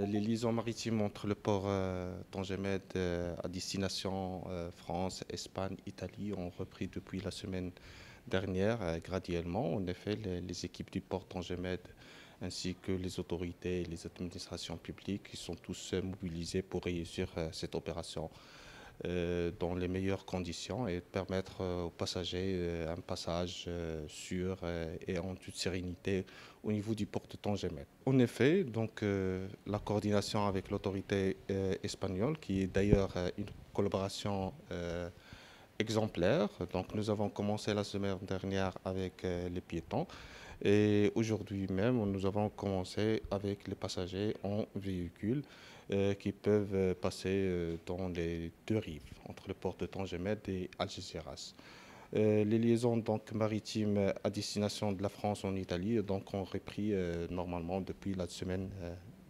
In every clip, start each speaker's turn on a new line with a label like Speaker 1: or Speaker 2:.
Speaker 1: Euh, les liaisons maritimes entre le port d'Angemed euh, euh, à destination France, Espagne, Italie ont repris depuis la semaine dernière graduellement. En effet, les, équipes du port d'Angemed ainsi que les autorités et les administrations publiques sont tous mobilisés pour réussir cette opération. Euh, dans les meilleures conditions et permettre euh, aux passagers euh, un passage sûr et en toute sérénité au niveau du porte de Tangemet. En effet, donc, la coordination avec l'autorité espagnole, qui est d'ailleurs une collaboration exemplaire, donc nous avons commencé la semaine dernière avec les piétons. Et aujourd'hui même, nous avons commencé avec les passagers en véhicule euh, qui peuvent euh, passer euh, dans les deux rives, entre le port de Tangemed et Algeciras. les liaisons maritimes à destination de la France en Italie donc ont repris normalement depuis la semaine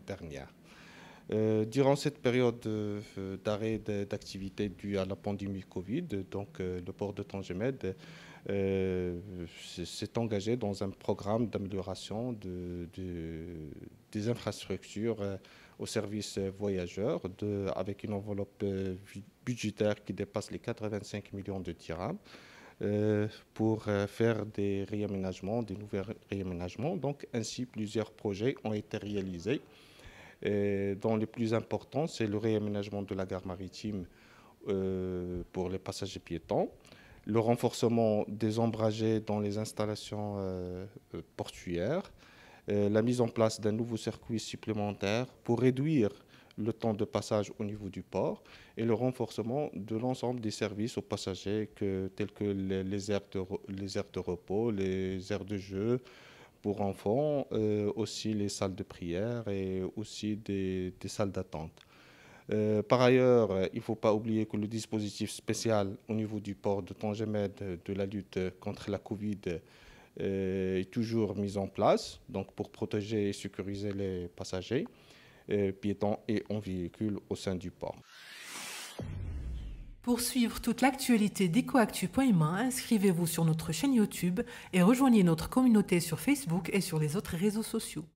Speaker 1: dernière. Euh, durant cette période euh, euh, d'arrêt d'activité due à la pandémie Covid, donc le port de Tangemed s'est engagé dans un programme d'amélioration des infrastructures au service voyageurs avec une enveloppe budgétaire qui dépasse les 85 millions de dirhams pour faire des réaménagements, des nouveaux réaménagements. Donc, ainsi, plusieurs projets ont été réalisés dont les plus importants, c'est le réaménagement de la gare maritime euh, pour les passagers piétons, le renforcement des ombragés dans les installations euh, euh, portuaires, la mise en place d'un nouveau circuit supplémentaire pour réduire le temps de passage au niveau du port et le renforcement de l'ensemble des services aux passagers que, tels que les, aires de, les aires de repos, les aires de jeu, pour enfants, euh, aussi les salles de prière et aussi des, salles d'attente. Euh, par ailleurs, euh, il ne faut pas oublier que le dispositif spécial au niveau du port de Tangemed de la lutte contre la Covid est toujours mis en place, donc pour protéger et sécuriser les passagers, piétons et en véhicule au sein du port. Pour suivre toute l'actualité d'Ecoactu.ma, inscrivez-vous sur notre chaîne YouTube et rejoignez notre communauté sur Facebook et sur les autres réseaux sociaux.